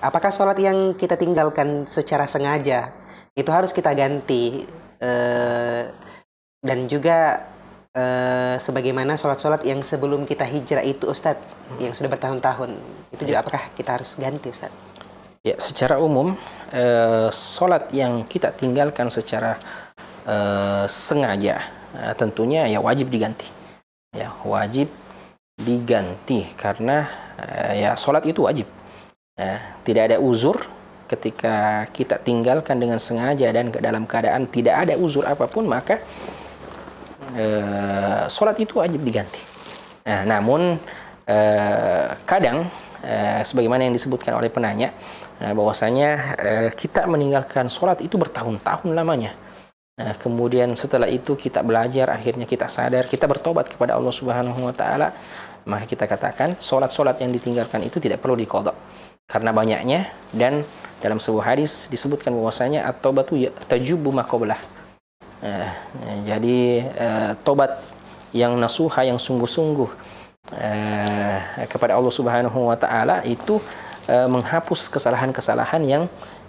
Apakah sholat yang kita tinggalkan secara sengaja itu harus kita ganti eh, dan juga eh, sebagaimana sholat-sholat yang sebelum kita hijrah itu Ustadz hmm. yang sudah bertahun-tahun itu juga ya. apakah kita harus ganti Ustadz? Ya, secara umum eh, sholat yang kita tinggalkan secara eh, sengaja eh, tentunya ya wajib diganti. Ya, wajib diganti karena eh, ya sholat itu wajib ya, tidak ada uzur ketika kita tinggalkan dengan sengaja dan ke dalam keadaan tidak ada uzur apapun maka eh, sholat itu wajib diganti. Nah, namun eh, kadang eh, sebagaimana yang disebutkan oleh penanya eh, bahwasanya eh, kita meninggalkan sholat itu bertahun-tahun lamanya. Nah, kemudian setelah itu kita belajar, akhirnya kita sadar, kita bertobat kepada Allah Subhanahu wa taala, maka kita katakan solat-solat yang ditinggalkan itu tidak perlu dikodok karena banyaknya dan dalam sebuah hadis disebutkan bahwasanya batu ya tajubu maqablah. Eh, jadi eh, tobat yang nasuha yang sungguh-sungguh eh, kepada Allah Subhanahu wa taala itu eh, menghapus kesalahan-kesalahan yang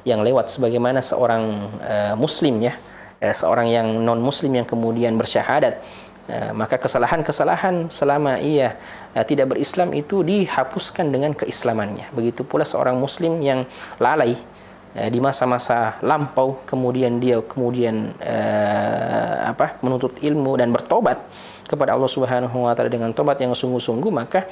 yang lewat sebagaimana seorang eh, muslim ya, eh, seorang yang non muslim yang kemudian bersyahadat Ya, maka kesalahan-kesalahan selama ia eh, tidak berislam itu dihapuskan dengan keislamannya. Begitu pula seorang muslim yang lalai Eh, di masa-masa lampau kemudian dia kemudian eh, apa menuntut ilmu dan bertobat kepada Allah Subhanahu wa taala dengan tobat yang sungguh-sungguh maka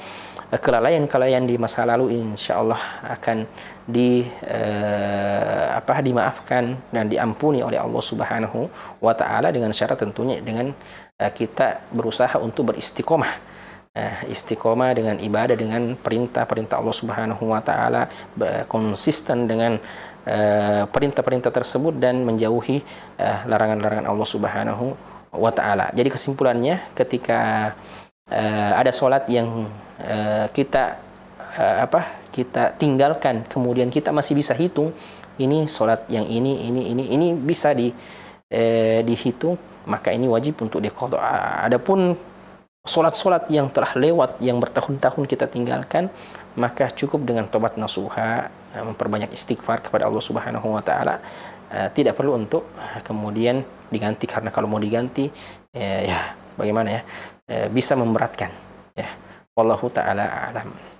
eh, kelalaian-kelalaian di masa lalu insyaallah akan di eh, apa dimaafkan dan diampuni oleh Allah Subhanahu wa taala dengan syarat tentunya dengan eh, kita berusaha untuk beristiqomah eh, istiqomah dengan ibadah dengan perintah-perintah Allah Subhanahu wa taala konsisten dengan Eh, perintah-perintah tersebut dan menjauhi eh, larangan-larangan Allah Subhanahu wa taala. Jadi kesimpulannya ketika eh, ada solat yang kita apa kita tinggalkan kemudian kita masih bisa hitung ini solat yang ini ini ini ini bisa di eh, dihitung maka ini wajib untuk dikodok. Adapun solat-solat yang telah lewat yang bertahun-tahun kita tinggalkan maka cukup dengan tobat nasuha eh, memperbanyak istighfar kepada Allah Subhanahu wa taala eh, tidak perlu untuk eh, kemudian diganti karena kalau mau diganti ya, ya bagaimana ya bisa memberatkan ya wallahu taala alam